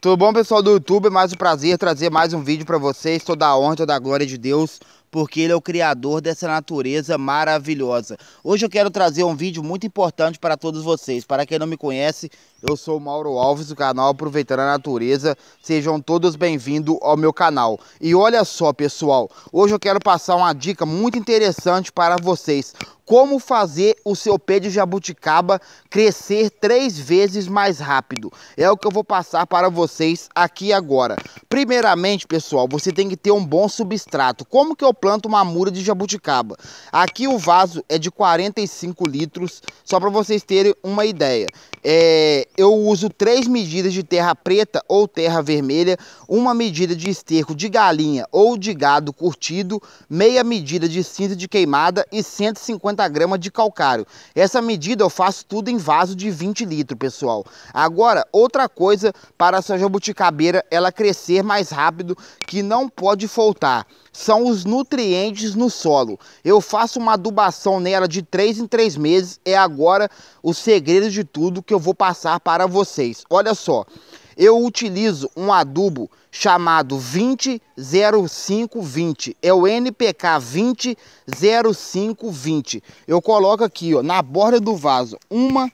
Tudo bom, pessoal do YouTube? Mais um prazer trazer mais um vídeo para vocês. Toda a honra, toda a glória de Deus porque ele é o criador dessa natureza maravilhosa. Hoje eu quero trazer um vídeo muito importante para todos vocês. Para quem não me conhece, eu sou o Mauro Alves, do canal Aproveitando a Natureza. Sejam todos bem-vindos ao meu canal. E olha só, pessoal, hoje eu quero passar uma dica muito interessante para vocês como fazer o seu pé de jabuticaba crescer três vezes mais rápido. É o que eu vou passar para vocês aqui agora. Primeiramente, pessoal, você tem que ter um bom substrato. Como que eu planta uma mura de jabuticaba. Aqui o vaso é de 45 litros, só para vocês terem uma ideia. É, eu uso três medidas de terra preta ou terra vermelha, uma medida de esterco de galinha ou de gado curtido, meia medida de cinza de queimada e 150 gramas de calcário. Essa medida eu faço tudo em vaso de 20 litros, pessoal. Agora, outra coisa para sua jabuticabeira ela crescer mais rápido que não pode faltar são os nutrientes no solo. Eu faço uma adubação nela de 3 em 3 meses, é agora o segredo de tudo que eu vou passar para vocês. Olha só, eu utilizo um adubo chamado 200520. É o NPK 200520. Eu coloco aqui ó, na borda do vaso uma,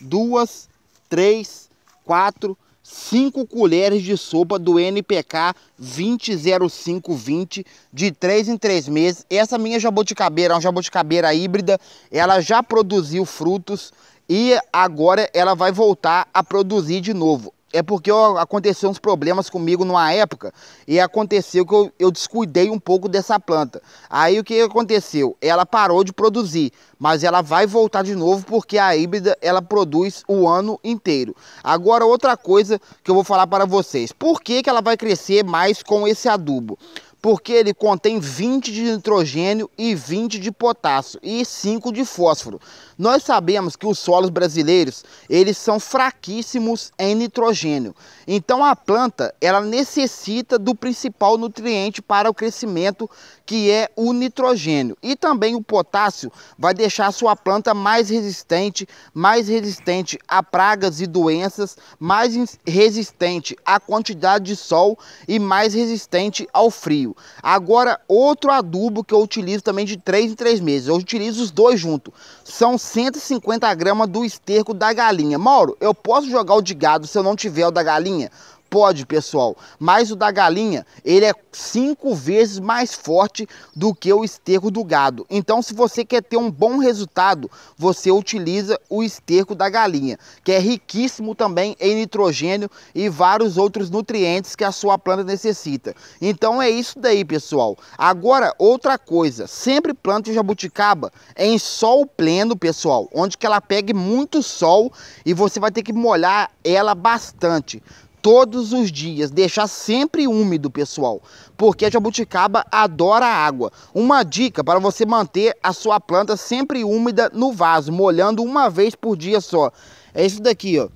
duas, três, quatro, cinco colheres de sopa do NPK 200520 de 3 em 3 meses. Essa minha jabuticabeira é uma jabuticabeira híbrida, ela já produziu frutos, e agora ela vai voltar a produzir de novo. É porque aconteceu uns problemas comigo numa época e aconteceu que eu, eu descuidei um pouco dessa planta. Aí o que aconteceu? Ela parou de produzir, mas ela vai voltar de novo porque a híbrida ela produz o ano inteiro. Agora outra coisa que eu vou falar para vocês. Por que, que ela vai crescer mais com esse adubo? porque ele contém 20 de nitrogênio e 20 de potássio e 5 de fósforo. Nós sabemos que os solos brasileiros, eles são fraquíssimos em nitrogênio. Então a planta, ela necessita do principal nutriente para o crescimento, que é o nitrogênio. E também o potássio vai deixar a sua planta mais resistente, mais resistente a pragas e doenças, mais resistente à quantidade de sol e mais resistente ao frio quilo. Agora, outro adubo que eu utilizo também de 3 em 3 meses. Eu utilizo os dois juntos. São 150 gramas do esterco da galinha. Mauro, eu posso jogar o de gado se eu não tiver o da galinha? pode, pessoal. Mas o da galinha, ele é cinco vezes mais forte do que o esterco do gado. Então, se você quer ter um bom resultado, você utiliza o esterco da galinha, que é riquíssimo também em nitrogênio e vários outros nutrientes que a sua planta necessita. Então, é isso daí, pessoal. Agora, outra coisa, sempre plante jabuticaba em sol pleno, pessoal, onde que ela pegue muito sol e você vai ter que molhar ela bastante todos os dias, deixar sempre úmido, pessoal, porque a jabuticaba adora água. Uma dica para você manter a sua planta sempre úmida no vaso, molhando uma vez por dia só. É isso daqui, ó.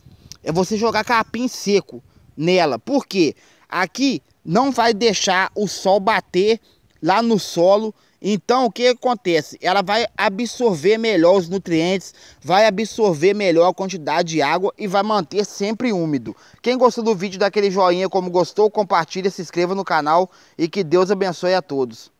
É você jogar capim seco nela. Por quê? Aqui não vai deixar o sol bater lá no solo então o que acontece? Ela vai absorver melhor os nutrientes, vai absorver melhor a quantidade de água e vai manter sempre úmido. Quem gostou do vídeo, dá aquele joinha como gostou, compartilha, se inscreva no canal e que Deus abençoe a todos.